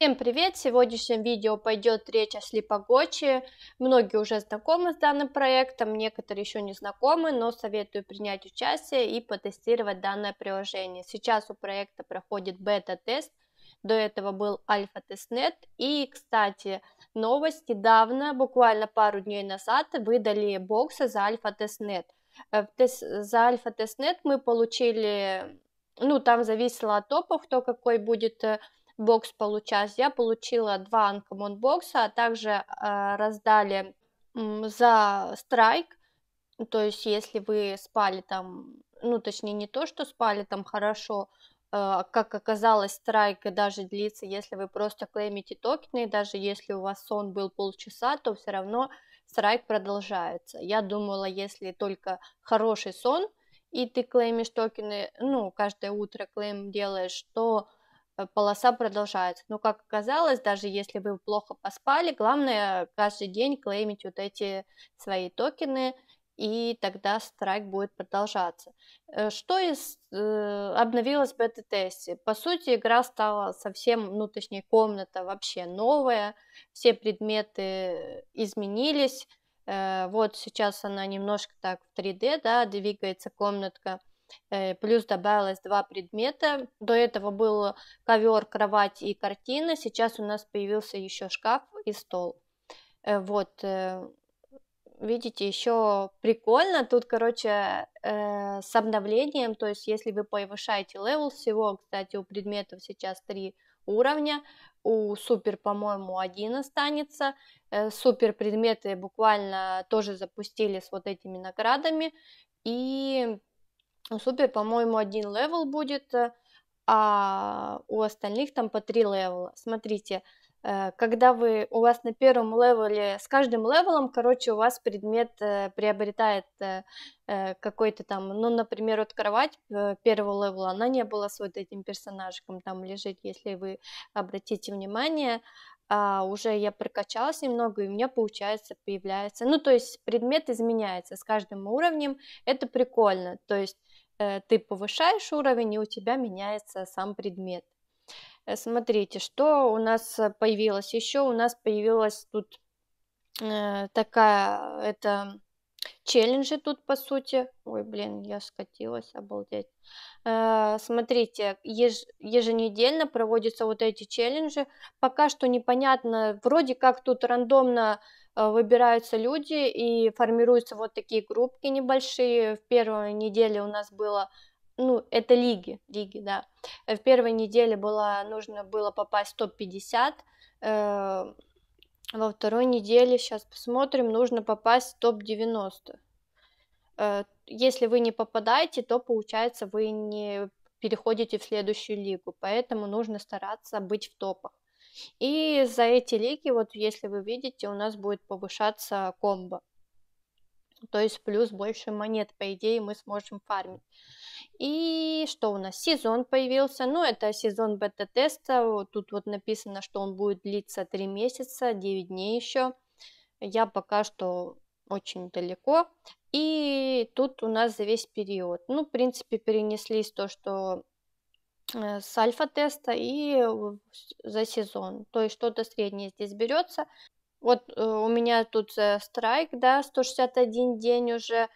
Всем привет! В сегодняшнем видео пойдет речь о слепогочи. Многие уже знакомы с данным проектом, некоторые еще не знакомы, но советую принять участие и потестировать данное приложение. Сейчас у проекта проходит бета-тест, до этого был альфа-тестнет. И, кстати, новость недавно, буквально пару дней назад, выдали боксы за альфа-тестнет. Э, за альфа-тестнет мы получили ну, там зависело от топов, кто какой будет э, бокс получас. Я получила два анкомон бокса, а также э, раздали э, за страйк. Ну, то есть, если вы спали там, ну, точнее, не то, что спали там хорошо, э, как оказалось, страйк даже длится, если вы просто клеймите токены, даже если у вас сон был полчаса, то все равно страйк продолжается. Я думала, если только хороший сон, и ты клеймишь токены, ну, каждое утро клейм делаешь, то Э, полоса продолжается. Но, как оказалось, даже если вы плохо поспали, главное каждый день клеймить вот эти свои токены, и тогда страйк будет продолжаться. Э, что из, э, обновилось в бета-тесте? По сути, игра стала совсем, ну, точнее, комната вообще новая, все предметы изменились, э, вот сейчас она немножко так в 3D, да, двигается комнатка, Э, плюс добавилось два предмета. До этого был ковер, кровать и картина, сейчас у нас появился еще шкаф и стол. Э, вот, э, видите, еще прикольно, тут, короче, с обновлением, то есть если вы повышаете левел всего, кстати, у предметов сейчас три уровня, у супер, по-моему, один останется, супер предметы буквально тоже запустили с вот этими наградами, и у ну, супер, по-моему, один левел будет, э, а у остальных там по три левела. Смотрите, э, когда вы у вас на первом левеле, с каждым левелом, короче, у вас предмет э, приобретает какой-то там, ну, например, вот кровать первого левела, она не была с вот этим персонажиком там лежит, если вы обратите внимание, а уже я прокачалась немного, и у меня получается появляется, ну, то есть предмет изменяется с каждым уровнем, это прикольно, то есть Э, ты повышаешь уровень, и у тебя меняется сам предмет. Э, смотрите, что у нас э, появилось еще. У нас появилась тут такая, это челленджи тут, по сути. Ой, блин, я скатилась, обалдеть. Э, смотрите, еж, еженедельно проводятся вот эти челленджи. Пока что непонятно, вроде как тут рандомно Э, выбираются люди и формируются вот такие группки небольшие. В первой неделе у нас было ну, это лиги, лиги, да. Э, в первой неделе было, нужно было попасть в топ-50, э, во второй неделе, сейчас посмотрим, нужно попасть в топ-90. если вы не попадаете, то, получается, вы не переходите в следующую лигу, поэтому нужно стараться быть в топах. И за эти лики, вот если вы видите, у нас будет повышаться комбо. То есть плюс больше монет, по идее, мы сможем фармить. И что у нас? Сезон появился. Ну, это сезон бета-теста. тут вот написано, что он будет длиться 3 месяца, 9 дней еще. Я пока что очень далеко. И тут у нас за весь период. Ну, в принципе, перенеслись то, что Э, с альфа-теста и за сезон. То есть что-то среднее здесь берется. Вот э, у меня тут э, страйк, да, 161 день уже.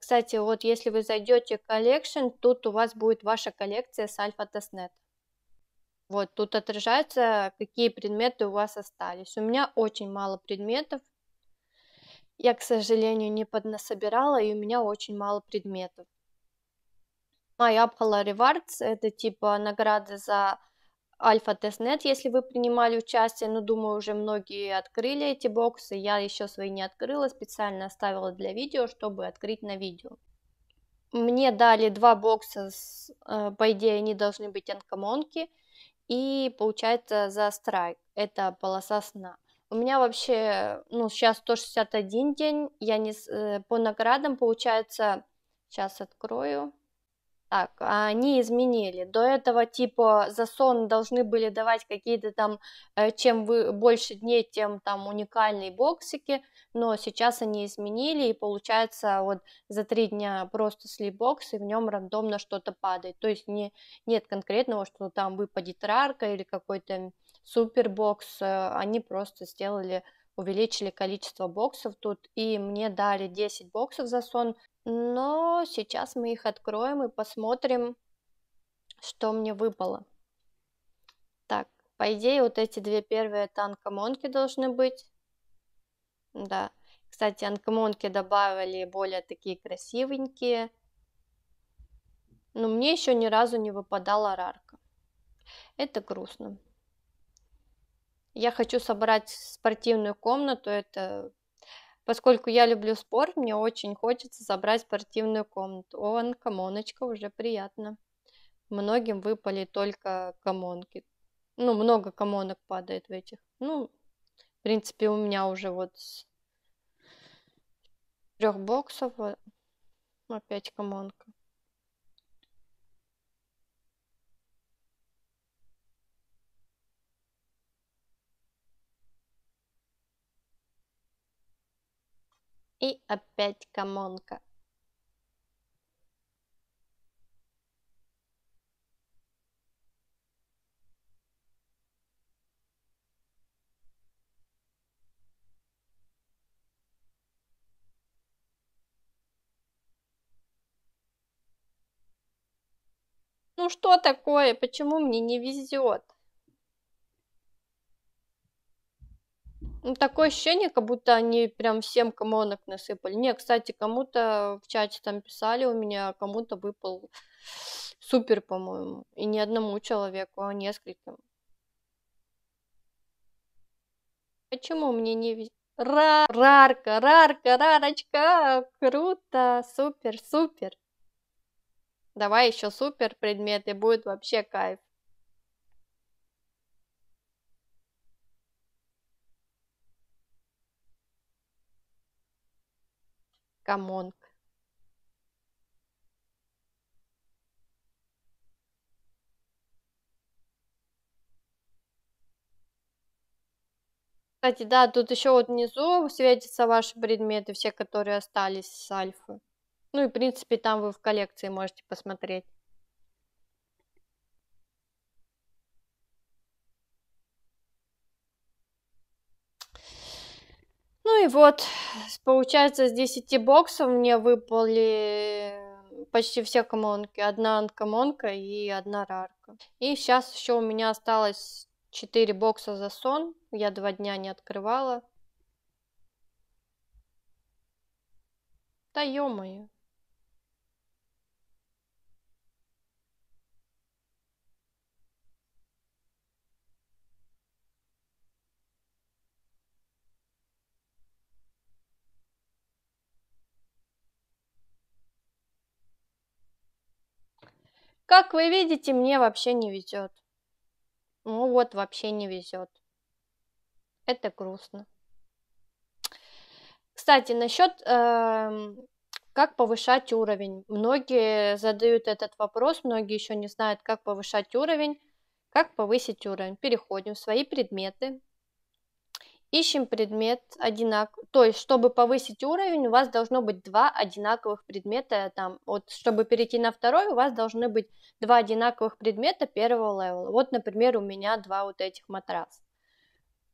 кстати, вот если вы зайдете в коллекшн, тут у вас будет ваша коллекция с альфа-тестнет. Вот, тут отражается, какие предметы у вас остались. У меня очень мало предметов. Я, к сожалению, не поднасобирала, и у меня очень мало предметов. MyApple Rewards, это типа награды за Альфа Тестнет, если вы принимали участие, но ну, думаю, уже многие открыли эти боксы, я еще свои не открыла, специально оставила для видео, чтобы открыть на видео. Мне дали два бокса, с, э, по идее они должны быть анкомонки, и получается за страйк, это полоса сна. У меня вообще, ну, сейчас 161 день, я не, э, по наградам, получается, сейчас открою, так, а они изменили. До этого типа за сон должны были давать какие-то там, э, чем вы больше дней, тем там уникальные боксики, но сейчас они изменили, и получается вот за три дня просто слипбокс, и в нем рандомно что-то падает. То есть не, нет конкретного, что там выпадет рарка или какой-то супербокс, э, они просто сделали увеличили количество боксов тут, и мне дали 10 боксов за сон, но сейчас мы их откроем и посмотрим, что мне выпало. Так, по идее, вот эти две первые это должны быть. Да. Кстати, анкомонки добавили более такие красивенькие. Но мне еще ни разу не выпадала рарка. Это грустно. Я хочу собрать спортивную комнату. Это поскольку я люблю спорт, мне очень хочется забрать спортивную комнату. О, комоночка уже приятно. Многим выпали только комонки. Ну, много комонок падает в этих. Ну, в принципе, у меня уже вот с трех боксов а, опять комонка. И опять комонка. Ну что такое? Почему мне не везет? Ну, такое ощущение, как будто они прям всем комонок насыпали. Не, кстати, кому-то в чате там писали у меня, а кому-то выпал супер, по-моему. И не одному человеку, а нескольким. Почему мне не везет? Ра рарка, рарка, рарочка, круто, супер, супер. Давай еще супер предметы, будет вообще кайф. камонг Кстати, да, тут еще вот внизу светятся ваши предметы, все, которые остались с альфы. Ну и, в принципе, там вы в коллекции можете посмотреть. и вот, получается, с 10 боксов мне выпали почти все комонки. Одна анкомонка и одна рарка. И сейчас еще у меня осталось 4 бокса за сон. Я два дня не открывала. Да ё Как вы видите, мне вообще не везет. Ну вот, вообще не везет. Это грустно. Кстати, насчет, э, эм, как повышать уровень. Многие задают этот вопрос, многие еще не знают, как повышать уровень. Как повысить уровень? Переходим в свои предметы ищем предмет одинаковый. То есть, чтобы повысить уровень, у вас должно быть два одинаковых предмета. Э, там, вот, чтобы перейти на второй, у вас должны быть два одинаковых предмета первого левела. Вот, например, у меня два вот этих матрас.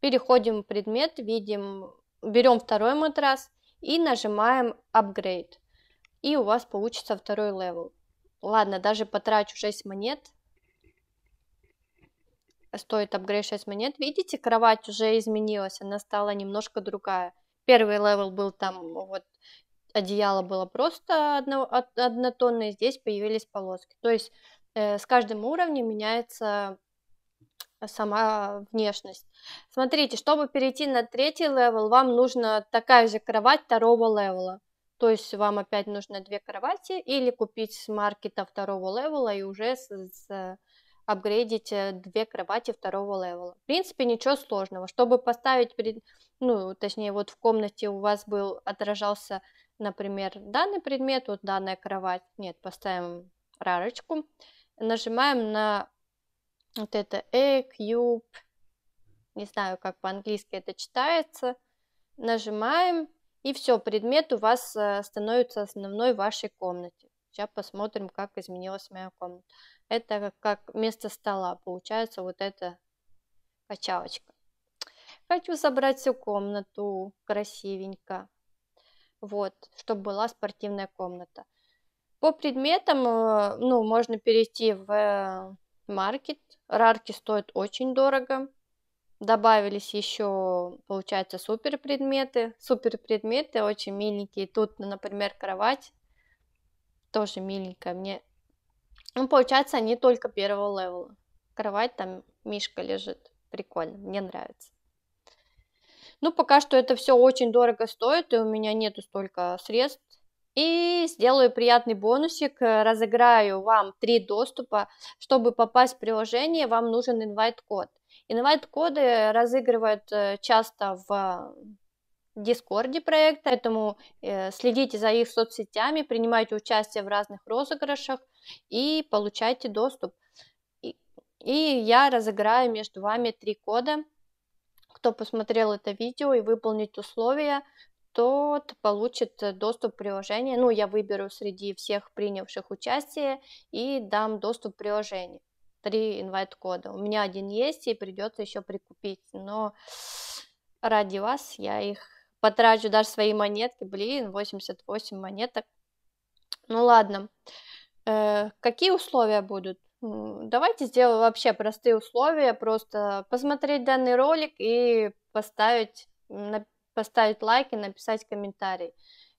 Переходим в предмет, видим, берем второй матрас и нажимаем upgrade. И у вас получится второй левел. Ладно, даже потрачу 6 монет, стоит апгрейд 6 монет. Видите, кровать уже изменилась, она стала немножко другая. Первый левел был там, вот, одеяло было просто одно, однотонное, здесь появились полоски. То есть э, с каждым уровнем меняется сама внешность. Смотрите, чтобы перейти на третий левел, вам нужна такая же кровать второго левела. То есть вам опять нужно две кровати или купить с маркета второго левела и уже с, с апгрейдить э, две кровати второго левела. В принципе, ничего сложного. Чтобы поставить, пред... ну, точнее, вот в комнате у вас был, отражался, например, данный предмет, вот данная кровать. Нет, поставим рарочку. Нажимаем на вот это A, cube, не знаю, как по-английски это читается. Нажимаем, и все, предмет у вас э, становится основной в вашей комнате. Сейчас посмотрим, как изменилась моя комната. Это как место стола получается вот эта качалочка. Хочу собрать всю комнату красивенько. Вот, чтобы была спортивная комната. По предметам, э, ну, можно перейти в э, маркет. Рарки стоят очень дорого. Добавились еще, получается, супер предметы. Супер предметы очень миленькие. Тут, например, кровать тоже миленькая. Мне, ну, получается, они только первого левела. Кровать там, мишка лежит. Прикольно, мне нравится. Ну, пока что это все очень дорого стоит, и у меня нету столько средств. И сделаю приятный бонусик, разыграю вам три доступа. Чтобы попасть в приложение, вам нужен инвайт-код. Инвайт-коды разыгрывают э, часто в Дискорде проекта, поэтому э, следите за их соцсетями, принимайте участие в разных розыгрышах и получайте доступ. И, и я разыграю между вами три кода. Кто посмотрел это видео и выполнит условия, тот получит доступ к приложению. Ну, я выберу среди всех принявших участие и дам доступ к приложению. Три инвайт-кода. У меня один есть и придется еще прикупить, но ради вас я их потрачу даже свои монетки, блин, 88 монеток. Ну ладно. Э, какие условия будут? Давайте сделаю вообще простые условия, просто посмотреть данный ролик и поставить, на, поставить лайк и написать комментарий.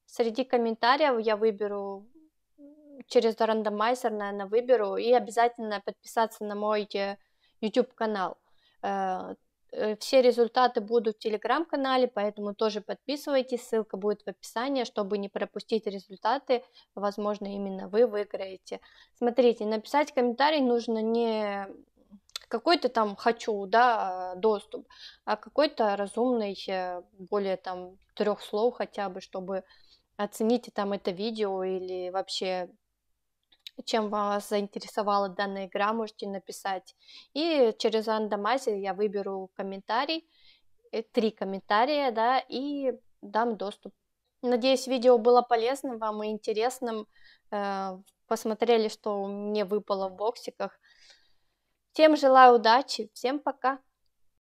Среди комментариев я выберу через рандомайзер, наверное, выберу и обязательно подписаться на мой э, YouTube канал. Э, Э, все результаты будут в телеграм-канале, поэтому тоже подписывайтесь, ссылка будет в описании, чтобы не пропустить результаты, возможно, именно вы выиграете. Смотрите, написать комментарий нужно не какой-то там хочу, да, а доступ, а какой-то разумный, э, более там трех слов хотя бы, чтобы оцените там это видео или вообще чем вас заинтересовала данная игра, можете написать. И через рандомайзер я выберу комментарий, э, три комментария, да, и дам доступ. Надеюсь, видео было полезным вам и интересным. Э, посмотрели, что мне выпало в боксиках. Всем желаю удачи, всем пока!